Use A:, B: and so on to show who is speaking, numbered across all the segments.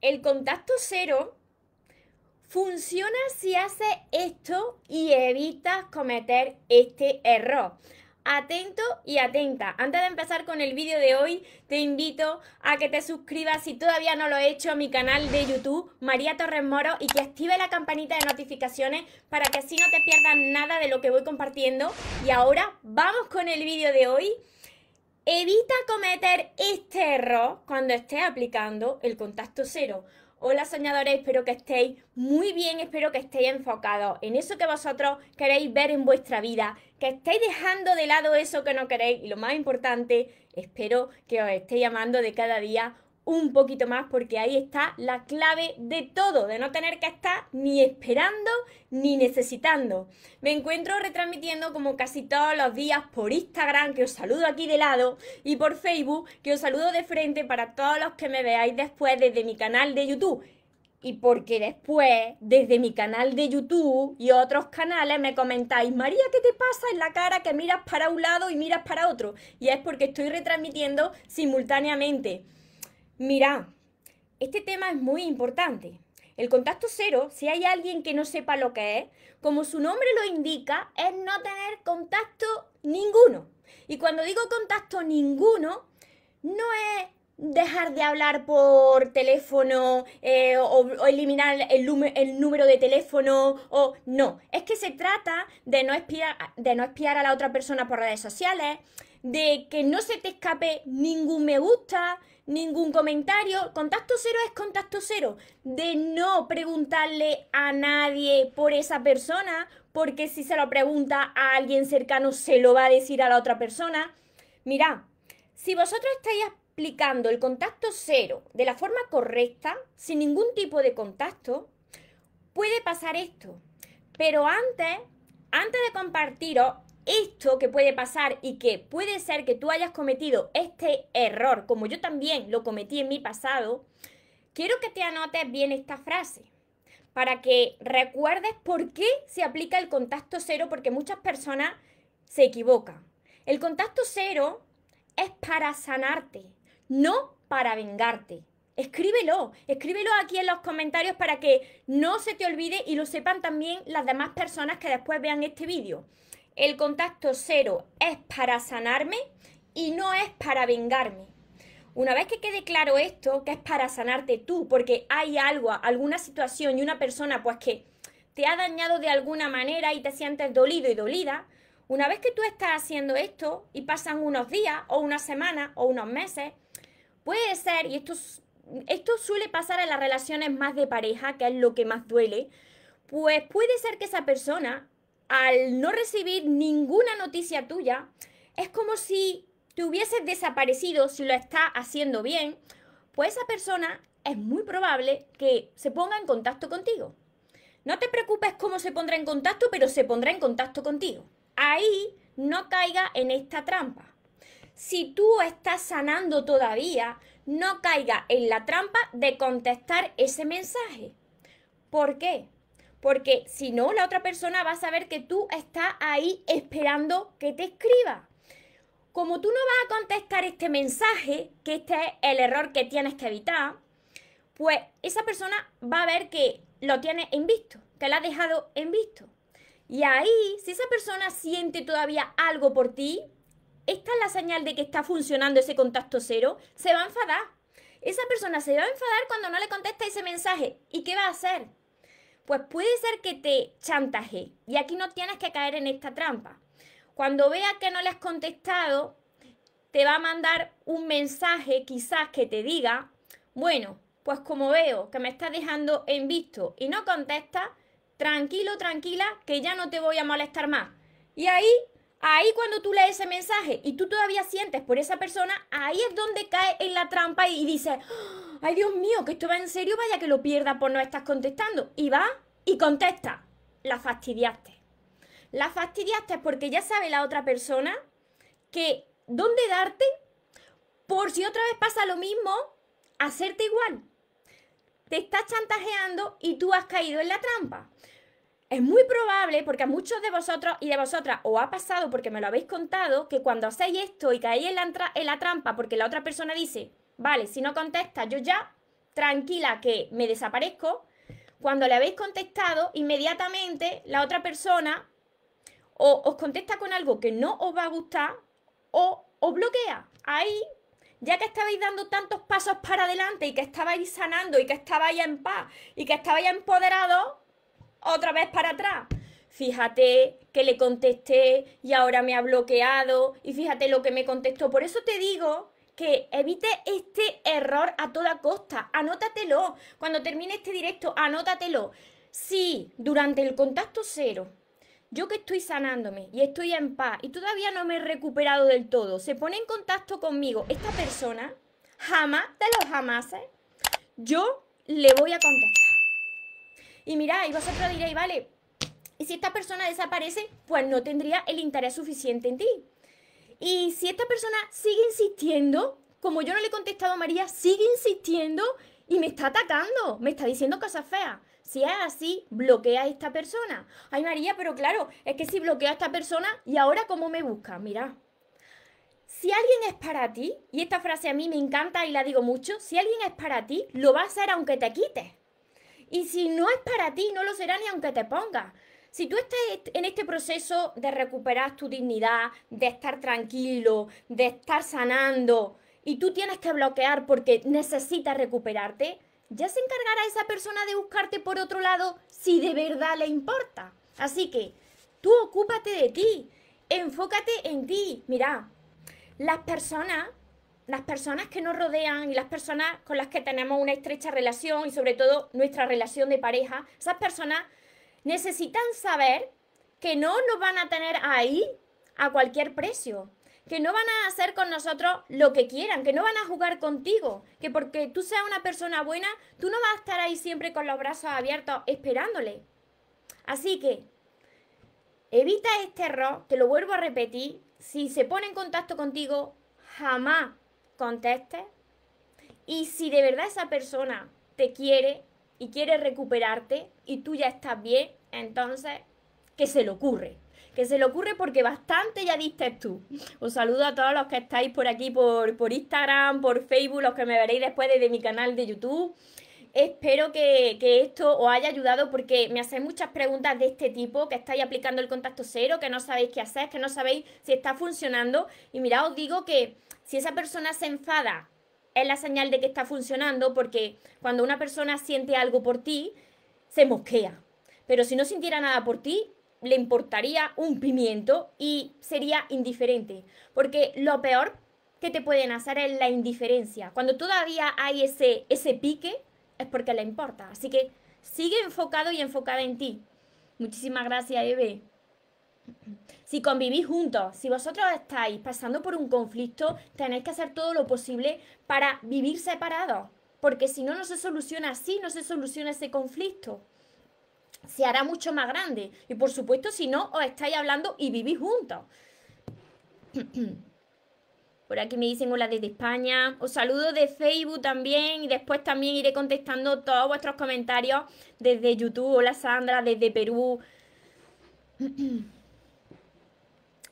A: El contacto cero funciona si haces esto y evitas cometer este error. Atento y atenta. Antes de empezar con el vídeo de hoy, te invito a que te suscribas si todavía no lo he hecho a mi canal de YouTube, María Torres Moro, y que active la campanita de notificaciones para que así no te pierdas nada de lo que voy compartiendo. Y ahora vamos con el vídeo de hoy. Evita cometer este error cuando esté aplicando el contacto cero. Hola soñadores, espero que estéis muy bien, espero que estéis enfocados en eso que vosotros queréis ver en vuestra vida, que estéis dejando de lado eso que no queréis y lo más importante, espero que os estéis llamando de cada día un poquito más porque ahí está la clave de todo, de no tener que estar ni esperando ni necesitando. Me encuentro retransmitiendo como casi todos los días por Instagram, que os saludo aquí de lado, y por Facebook, que os saludo de frente para todos los que me veáis después desde mi canal de YouTube. Y porque después, desde mi canal de YouTube y otros canales, me comentáis, María, ¿qué te pasa en la cara que miras para un lado y miras para otro? Y es porque estoy retransmitiendo simultáneamente. Mira, este tema es muy importante. El contacto cero, si hay alguien que no sepa lo que es, como su nombre lo indica, es no tener contacto ninguno. Y cuando digo contacto ninguno, no es dejar de hablar por teléfono eh, o, eliminar el, número de teléfono o no. Es que se trata de no, espiar, de no espiar a la otra persona por redes sociales, de que no se te escape ningún me gusta, ningún comentario. Contacto cero es contacto cero. De no preguntarle a nadie por esa persona, porque si se lo pregunta a alguien cercano se lo va a decir a la otra persona. mira si vosotros estáis aplicando el contacto cero de la forma correcta, sin ningún tipo de contacto, puede pasar esto. Pero antes, antes de compartiros esto que puede pasar y que puede ser que tú hayas cometido este error, como yo también lo cometí en mi pasado, quiero que te anotes bien esta frase para que recuerdes por qué se aplica el contacto cero, porque muchas personas se equivocan. El contacto cero es para sanarte, no para vengarte. Escríbelo, escríbelo aquí en los comentarios para que no se te olvide y lo sepan también las demás personas que después vean este vídeo. El contacto cero es para sanarme y no es para vengarme. Una vez que quede claro esto, que es para sanarte tú, porque hay algo, alguna situación y una persona pues que te ha dañado de alguna manera y te sientes dolido y dolida, una vez que tú estás haciendo esto y pasan unos días o una semana o unos meses, Puede ser, y esto, suele pasar en las relaciones más de pareja, que es lo que más duele, pues puede ser que esa persona, al no recibir ninguna noticia tuya, es como si te hubieses desaparecido, si lo está haciendo bien, pues esa persona es muy probable que se ponga en contacto contigo. No te preocupes cómo se pondrá en contacto, pero se pondrá en contacto contigo. Ahí no caiga en esta trampa si tú estás sanando todavía, no caiga en la trampa de contestar ese mensaje. ¿Por qué? Porque si no, la otra persona va a saber que tú estás ahí esperando que te escriba. Como tú no vas a contestar este mensaje, que este es el error que tienes que evitar, pues esa persona va a ver que lo tienes en visto, que la ha dejado en visto. Y ahí, si esa persona siente todavía algo por ti, esta es la señal de que está funcionando ese contacto cero, se va a enfadar. Esa persona se va a enfadar cuando no le contesta ese mensaje. ¿Y qué va a hacer? Pues puede ser que te chantaje. Y aquí no tienes que caer en esta trampa. Cuando vea que no le has contestado, te va a mandar un mensaje quizás que te diga, bueno, pues como veo que me estás dejando en visto y no contestas, tranquilo, tranquila, que ya no te voy a molestar más. Y ahí Ahí cuando tú lees ese mensaje y tú todavía sientes por esa persona, ahí es donde cae en la trampa y dices, ah, ay Dios mío, que esto va en serio, vaya que lo pierda por no estás contestando. Y va y contesta. La fastidiaste. La fastidiaste porque ya sabe la otra persona que dónde darte por si otra vez pasa lo mismo, hacerte igual. Te estás chantajeando y tú has caído en la trampa. Es muy probable, porque a muchos de vosotros y de vosotras os ha pasado, porque me lo habéis contado, que cuando hacéis esto y caéis en la, trampa porque la otra persona dice, vale, si no contesta, yo ya, tranquila que me desaparezco, cuando le habéis contestado, inmediatamente la otra persona o os contesta con algo que no os va a gustar o os bloquea. Ahí, ya que estabais dando tantos pasos para adelante y que estabais sanando y que estabais en paz y que estabais empoderados, otra vez para atrás. Fíjate que le contesté y ahora me ha bloqueado y fíjate lo que me contestó. Por eso te digo que evite este error a toda costa. Anótatelo. Cuando termine este directo, anótatelo. Si durante el contacto cero yo que estoy sanándome y estoy en paz y todavía no me he recuperado del todo, se pone en contacto conmigo esta persona, jamás de los jamases, yo le voy a contestar. Y mira, y vosotros diréis, vale, y si esta persona desaparece, pues no tendría el interés suficiente en ti. Y si esta persona sigue insistiendo, como yo no le he contestado a María, sigue insistiendo y me está atacando, me está diciendo cosas feas. Si es así, bloquea a esta persona. Ay María, pero claro, es que si bloquea a esta persona, ¿y ahora cómo me busca? Mira, si alguien es para ti, y esta frase a mí me encanta y la digo mucho, si alguien es para ti, lo va a hacer aunque te quites. Y si no es para ti, no lo será ni aunque te pongas. Si tú estás en este proceso de recuperar tu dignidad, de estar tranquilo, de estar sanando, y tú tienes que bloquear porque necesitas recuperarte, ya se encargará esa persona de buscarte por otro lado si de verdad le importa. Así que tú ocúpate de ti, enfócate en ti. Mira, las personas las personas que nos rodean y las personas con las que tenemos una estrecha relación y sobre todo nuestra relación de pareja, esas personas necesitan saber que no nos van a tener ahí a cualquier precio, que no van a hacer con nosotros lo que quieran, que no van a jugar contigo, que porque tú seas una persona buena, tú no vas a estar ahí siempre con los brazos abiertos esperándole. Así que evita este error, te lo vuelvo a repetir, si se pone en contacto contigo, jamás conteste, Y si de verdad esa persona te quiere y quiere recuperarte y tú ya estás bien, entonces, que se le ocurre? Que se le ocurre porque bastante ya diste tú. Os saludo a todos los que estáis por aquí, por, por Instagram, por Facebook, los que me veréis después desde mi canal de YouTube. Espero que, esto os haya ayudado porque me hacéis muchas preguntas de este tipo, que estáis aplicando el contacto cero, que no sabéis qué hacer, que no sabéis si está funcionando. Y mira os digo que si esa persona se enfada, es la señal de que está funcionando porque cuando una persona siente algo por ti, se mosquea. Pero si no sintiera nada por ti, le importaría un pimiento y sería indiferente. Porque lo peor que te pueden hacer es la indiferencia. Cuando todavía hay ese pique, es porque le importa. Así que sigue enfocado y enfocada en ti. Muchísimas gracias, Eve. Si convivís juntos, si vosotros estáis pasando por un conflicto, tenéis que hacer todo lo posible para vivir separados, porque si no, no se soluciona así, no se soluciona ese conflicto. Se hará mucho más grande. Y por supuesto, si no, os estáis hablando y vivís juntos. Por aquí me dicen hola desde España. Os saludo de Facebook también y después también iré contestando todos vuestros comentarios desde YouTube. Hola Sandra, desde Perú.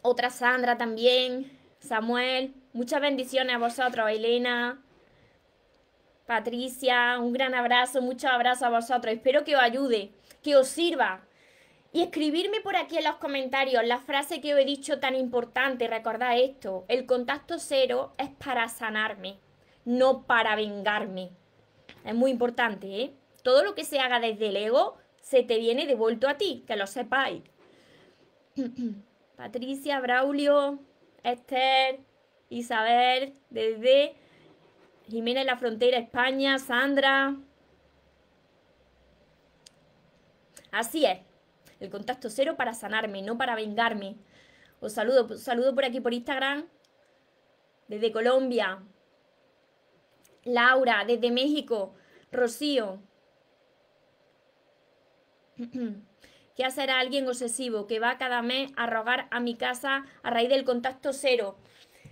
A: Otra Sandra también. Samuel, muchas bendiciones a vosotros, Elena. Patricia, un gran abrazo, muchos abrazos a vosotros. Espero que os ayude, que os sirva, y escribirme por aquí en los comentarios la frase que os he dicho tan importante. Recordad esto, el contacto cero es para sanarme, no para vengarme. Es muy importante, ¿eh? Todo lo que se haga desde el ego se te viene devuelto a ti, que lo sepáis. Patricia, Braulio, Esther, Isabel, desde Jimena en la Frontera, España, Sandra. Así es, el contacto cero para sanarme, no para vengarme. Os saludo, saludo por aquí por Instagram. Desde Colombia. Laura, desde México. Rocío. ¿Qué a alguien obsesivo que va cada mes a rogar a mi casa a raíz del contacto cero?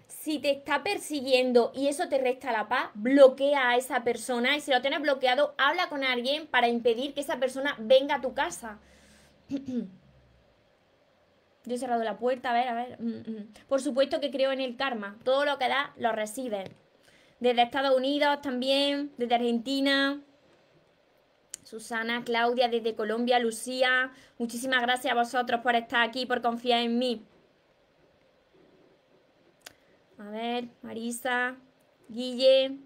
A: Si te está persiguiendo y eso te resta la paz, bloquea a esa persona y si lo tienes bloqueado, habla con alguien para impedir que esa persona venga a tu casa. Yo he cerrado la puerta, a ver, a ver. Mm, mm. Por supuesto que creo en el karma. Todo lo que da, lo recibe. Desde Estados Unidos también, desde Argentina. Susana, Claudia, desde Colombia, Lucía. Muchísimas gracias a vosotros por estar aquí, por confiar en mí. A ver, Marisa, Guille,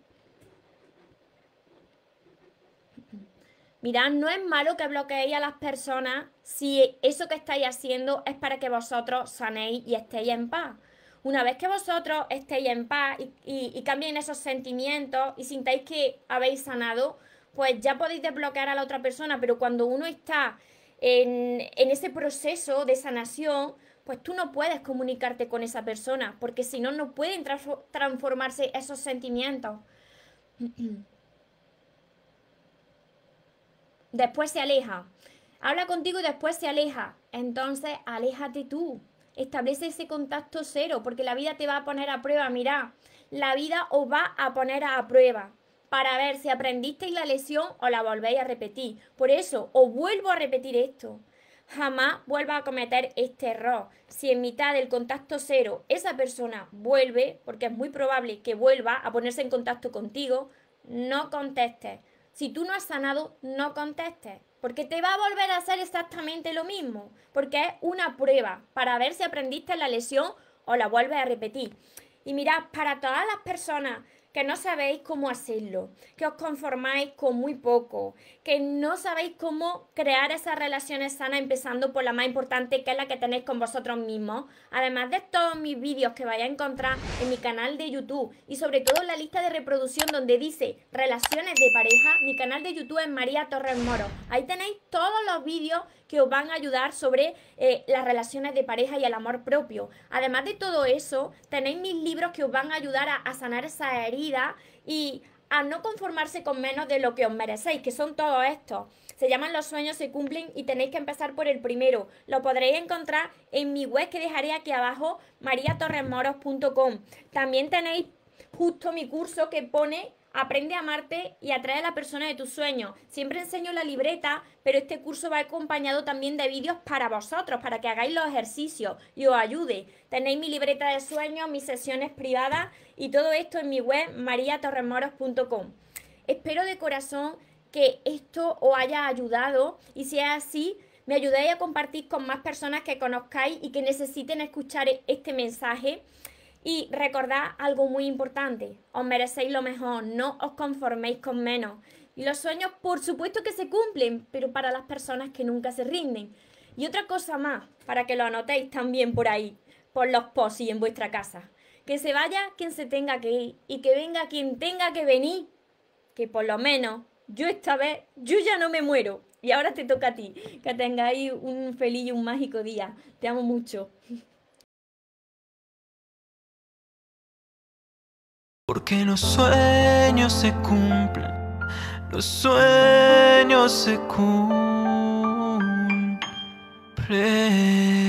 A: mirad, no es malo que bloqueéis a las personas si eso que estáis haciendo es para que vosotros sanéis y estéis en paz. Una vez que vosotros estéis en paz y, cambien esos sentimientos y sintáis que habéis sanado, pues ya podéis desbloquear a la otra persona, pero cuando uno está en, en ese proceso de sanación, pues tú no puedes comunicarte con esa persona, porque si no, no pueden transformarse esos sentimientos. después se aleja. Habla contigo y después se aleja. Entonces, aléjate tú. Establece ese contacto cero, porque la vida te va a poner a prueba. Mirá, la vida os va a poner a prueba para ver si aprendisteis la lesión o la volvéis a repetir. Por eso, os vuelvo a repetir esto. Jamás vuelva a cometer este error. Si en mitad del contacto cero esa persona vuelve, porque es muy probable que vuelva a ponerse en contacto contigo, no contestes si tú no has sanado, no contestes, porque te va a volver a hacer exactamente lo mismo, porque es una prueba para ver si aprendiste la lesión o la vuelves a repetir. Y mirad, para todas las personas que no sabéis cómo hacerlo, que os conformáis con muy poco, que no sabéis cómo crear esas relaciones sanas, empezando por la más importante, que es la que tenéis con vosotros mismos. Además de todos mis vídeos que vais a encontrar en mi canal de YouTube y sobre todo en la lista de reproducción donde dice relaciones de pareja, mi canal de YouTube es María Torres Moro. Ahí tenéis todos vídeos que os van a ayudar sobre eh, las relaciones de pareja y el amor propio. Además de todo eso, tenéis mis libros que os van a ayudar a, sanar esa herida y a no conformarse con menos de lo que os merecéis, que son todos estos. Se llaman Los sueños se cumplen y tenéis que empezar por el primero. Lo podréis encontrar en mi web que dejaré aquí abajo, torremoros.com. También tenéis justo mi curso que pone Aprende a amarte y atrae a la persona de tus sueños. Siempre enseño la libreta, pero este curso va acompañado también de vídeos para vosotros, para que hagáis los ejercicios y os ayude. Tenéis mi libreta de sueños, mis sesiones privadas y todo esto en mi web mariatorremoros.com. Espero de corazón que esto os haya ayudado y si es así, me ayudáis a compartir con más personas que conozcáis y que necesiten escuchar este mensaje. Y recordad algo muy importante, os merecéis lo mejor, no os conforméis con menos. Y los sueños, por supuesto que se cumplen, pero para las personas que nunca se rinden. Y otra cosa más, para que lo anotéis también por ahí, por los posts en vuestra casa. Que se vaya quien se tenga que ir y que venga quien tenga que venir. Que por lo menos yo esta vez, yo ya no me muero. Y ahora te toca a ti. Que tengáis un feliz y un mágico día. Te amo mucho. Porque los sueños se cumplen, los sueños se cumplen.